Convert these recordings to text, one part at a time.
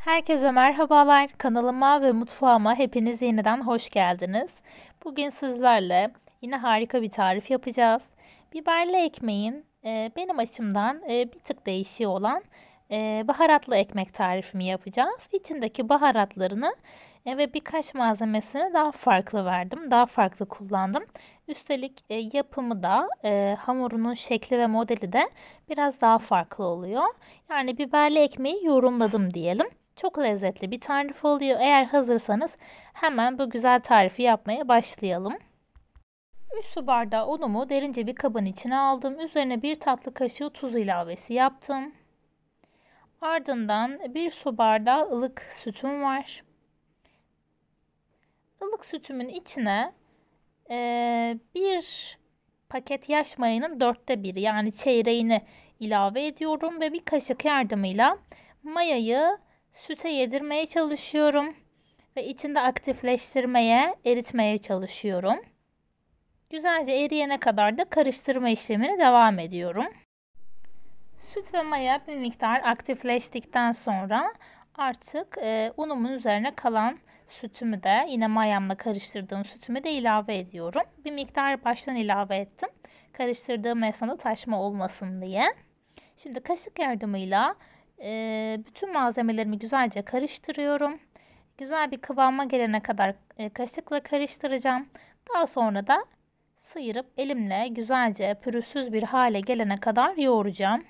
Herkese merhabalar. Kanalıma ve mutfağıma hepiniz yeniden hoş geldiniz. Bugün sizlerle yine harika bir tarif yapacağız. Biberli ekmeğin e, benim açımdan e, bir tık değişiği olan e, baharatlı ekmek tarifimi yapacağız. İçindeki baharatlarını e, ve birkaç malzemesini daha farklı verdim. Daha farklı kullandım. Üstelik e, yapımı da e, hamurunun şekli ve modeli de biraz daha farklı oluyor. Yani biberli ekmeği yorumladım diyelim. Çok lezzetli bir tarif oluyor. Eğer hazırsanız hemen bu güzel tarifi yapmaya başlayalım. 3 su bardağı unumu derince bir kabın içine aldım. Üzerine bir tatlı kaşığı tuz ilavesi yaptım. Ardından bir su bardağı ılık sütüm var. Ilık sütümün içine e, bir paket yaş mayanın dörtte biri yani çeyreğini ilave ediyorum ve bir kaşık yardımıyla mayayı süte yedirmeye çalışıyorum ve içinde aktifleştirmeye, eritmeye çalışıyorum. Güzelce eriyene kadar da karıştırma işlemini devam ediyorum. Süt ve maya bir miktar aktifleştikten sonra artık e, unumun üzerine kalan sütümü de yine mayamla karıştırdığım sütümü de ilave ediyorum. Bir miktar baştan ilave ettim. Karıştırdığım esnada taşma olmasın diye. Şimdi kaşık yardımıyla e, bütün malzemelerimi güzelce karıştırıyorum. Güzel bir kıvama gelene kadar e, kaşıkla karıştıracağım. Daha sonra da sıyırıp elimle güzelce pürüzsüz bir hale gelene kadar yoğuracağım.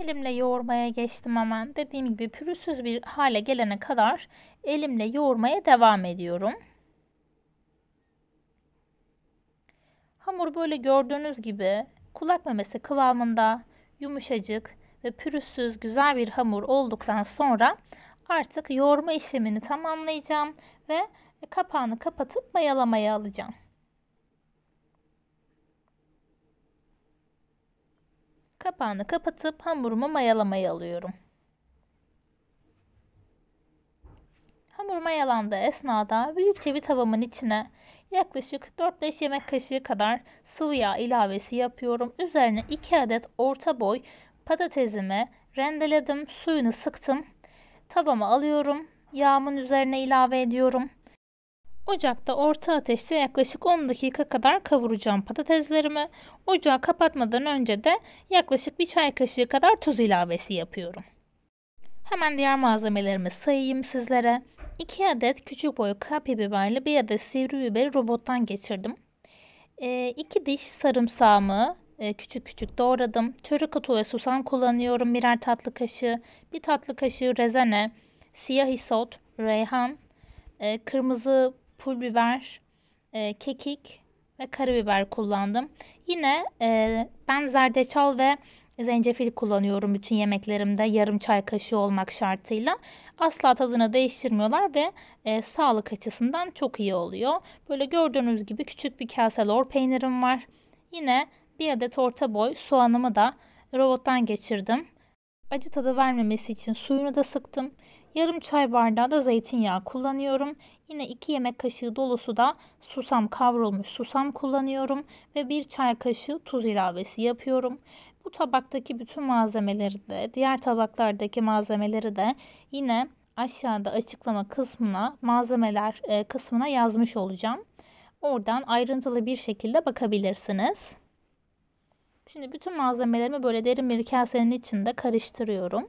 Elimle yoğurmaya geçtim hemen. Dediğim gibi pürüzsüz bir hale gelene kadar elimle yoğurmaya devam ediyorum. Hamur böyle gördüğünüz gibi kulak memesi kıvamında yumuşacık ve pürüzsüz güzel bir hamur olduktan sonra artık yoğurma işlemini tamamlayacağım ve kapağını kapatıp mayalamaya alacağım. Kapağını kapatıp hamurumu mayalamaya alıyorum. Hamur mayalandığı esnada büyükçe bir tavamın içine yaklaşık 4-5 yemek kaşığı kadar sıvı yağ ilavesi yapıyorum. Üzerine 2 adet orta boy patatesimi rendeledim, suyunu sıktım. Tavama alıyorum. Yağımın üzerine ilave ediyorum. Ocakta orta ateşte yaklaşık 10 dakika kadar kavuracağım patateslerimi. Ocağı kapatmadan önce de yaklaşık bir çay kaşığı kadar tuz ilavesi yapıyorum. Hemen diğer malzemelerimi sayayım sizlere. 2 adet küçük boy kapya biberli bir adet sivri biberi robottan geçirdim. 2 e, ee, diş sarımsağımı e, küçük küçük doğradım. Çörek otu ve susam kullanıyorum birer tatlı kaşığı. Bir tatlı kaşığı rezene, siyah isot, reyhan, e, kırmızı pul biber, e, kekik ve karabiber kullandım. Yine e, ben zerdeçal ve zencefil kullanıyorum bütün yemeklerimde yarım çay kaşığı olmak şartıyla. Asla tadını değiştirmiyorlar ve e, sağlık açısından çok iyi oluyor. Böyle gördüğünüz gibi küçük bir kase lor peynirim var. Yine bir adet orta boy soğanımı da robottan geçirdim. Acı tadı vermemesi için suyunu da sıktım. Yarım çay bardağı da zeytinyağı kullanıyorum. Yine 2 yemek kaşığı dolusu da susam kavrulmuş susam kullanıyorum. Ve 1 çay kaşığı tuz ilavesi yapıyorum. Bu tabaktaki bütün malzemeleri de diğer tabaklardaki malzemeleri de yine aşağıda açıklama kısmına malzemeler e, kısmına yazmış olacağım. Oradan ayrıntılı bir şekilde bakabilirsiniz. Şimdi bütün malzemelerimi böyle derin bir kasenin içinde karıştırıyorum.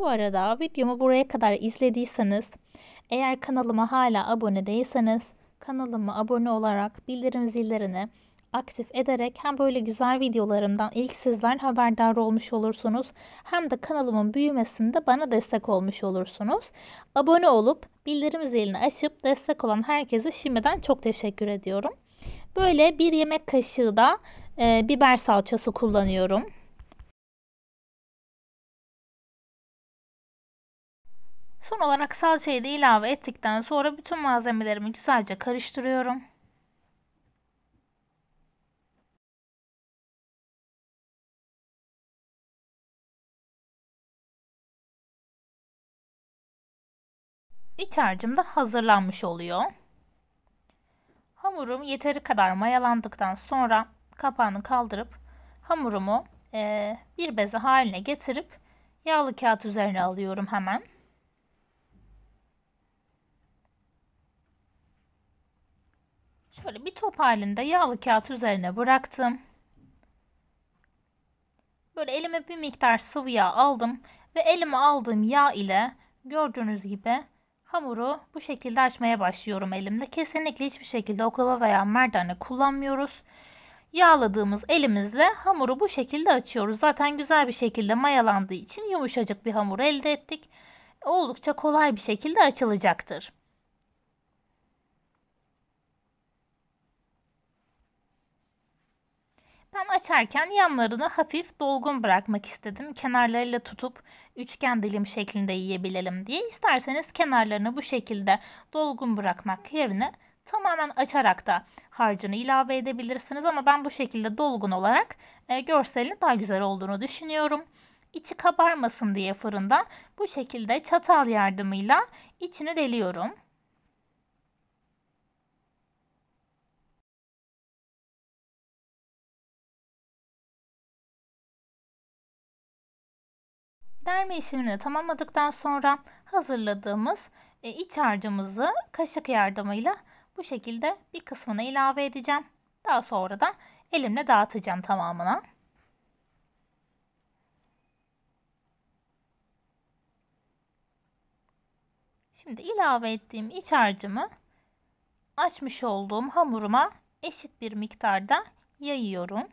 Bu arada videomu buraya kadar izlediyseniz, eğer kanalıma hala abone değilseniz kanalıma abone olarak bildirim zillerini aktif ederek hem böyle güzel videolarımdan ilk sizler haberdar olmuş olursunuz hem de kanalımın büyümesinde bana destek olmuş olursunuz. Abone olup bildirim zilini açıp destek olan herkese şimdiden çok teşekkür ediyorum. Böyle bir yemek kaşığı da e, biber salçası kullanıyorum. Son olarak salçayı da ilave ettikten sonra bütün malzemelerimi güzelce karıştırıyorum. İç harcım da hazırlanmış oluyor. Hamurum yeteri kadar mayalandıktan sonra kapağını kaldırıp hamurumu e, bir beze haline getirip yağlı kağıt üzerine alıyorum hemen. Şöyle bir top halinde yağlı kağıt üzerine bıraktım. Böyle elime bir miktar sıvı yağ aldım ve elime aldığım yağ ile gördüğünüz gibi hamuru bu şekilde açmaya başlıyorum elimde. Kesinlikle hiçbir şekilde oklava veya merdane kullanmıyoruz. Yağladığımız elimizle hamuru bu şekilde açıyoruz. Zaten güzel bir şekilde mayalandığı için yumuşacık bir hamur elde ettik. Oldukça kolay bir şekilde açılacaktır. Ben açarken yanlarını hafif dolgun bırakmak istedim. Kenarlarıyla tutup üçgen dilim şeklinde yiyebilelim diye. İsterseniz kenarlarını bu şekilde dolgun bırakmak yerine tamamen açarak da harcını ilave edebilirsiniz. Ama ben bu şekilde dolgun olarak e, görselin daha güzel olduğunu düşünüyorum İçi kabarmasın diye fırından bu şekilde çatal yardımıyla içini deliyorum. Eklerme işlemini tamamladıktan sonra hazırladığımız e, iç harcımızı kaşık yardımıyla bu şekilde bir kısmına ilave edeceğim. Daha sonra da elimle dağıtacağım tamamına. Şimdi ilave ettiğim iç harcımı açmış olduğum hamuruma eşit bir miktarda yayıyorum.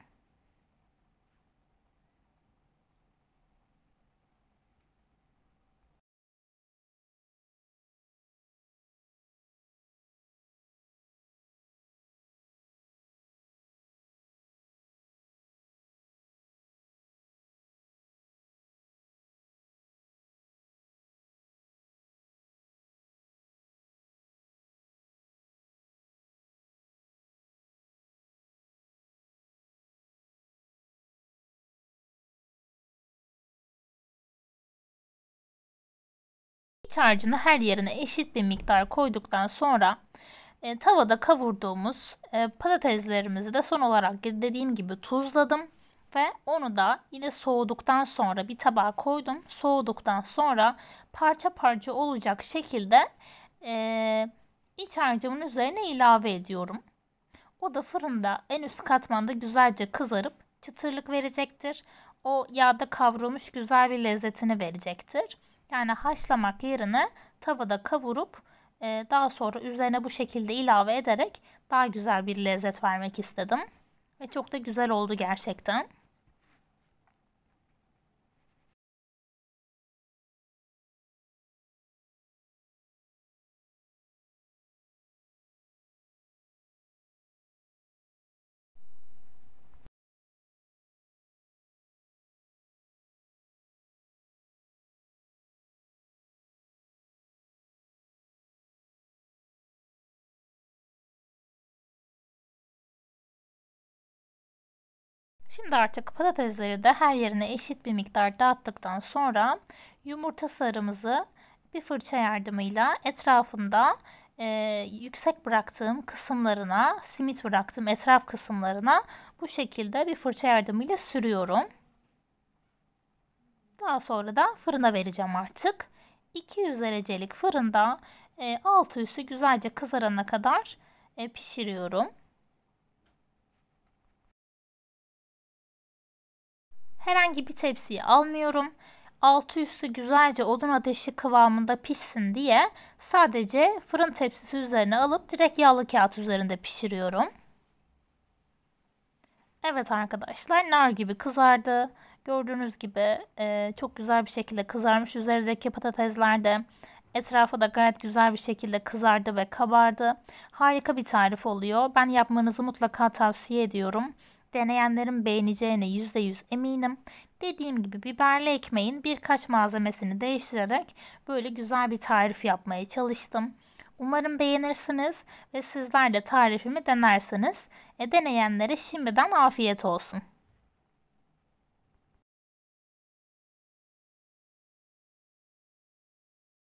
iç harcını her yerine eşit bir miktar koyduktan sonra e, tavada kavurduğumuz e, patateslerimizi de son olarak dediğim gibi tuzladım ve onu da yine soğuduktan sonra bir tabağa koydum. Soğuduktan sonra parça parça olacak şekilde e, iç harcımın üzerine ilave ediyorum. O da fırında en üst katmanda güzelce kızarıp çıtırlık verecektir. O yağda kavrulmuş güzel bir lezzetini verecektir. Yani haşlamak yerine tavada kavurup e, daha sonra üzerine bu şekilde ilave ederek daha güzel bir lezzet vermek istedim. Ve çok da güzel oldu gerçekten. Şimdi artık patatesleri de her yerine eşit bir miktar dağıttıktan sonra yumurta sarımızı bir fırça yardımıyla etrafında e, yüksek bıraktığım kısımlarına, simit bıraktığım etraf kısımlarına bu şekilde bir fırça yardımıyla sürüyorum. Daha sonra da fırına vereceğim artık. 200 derecelik fırında e, altı üstü güzelce kızarana kadar e, pişiriyorum. Herhangi bir tepsiyi almıyorum. Altı üstü güzelce odun ateşi kıvamında pişsin diye sadece fırın tepsisi üzerine alıp direkt yağlı kağıt üzerinde pişiriyorum. Evet arkadaşlar nar gibi kızardı. Gördüğünüz gibi e, çok güzel bir şekilde kızarmış üzerindeki patatesler de etrafı da gayet güzel bir şekilde kızardı ve kabardı. Harika bir tarif oluyor. Ben yapmanızı mutlaka tavsiye ediyorum. Deneyenlerin beğeneceğine %100 eminim. Dediğim gibi biberli ekmeğin birkaç malzemesini değiştirerek böyle güzel bir tarif yapmaya çalıştım. Umarım beğenirsiniz ve sizler de tarifimi denersiniz. E, deneyenlere şimdiden afiyet olsun.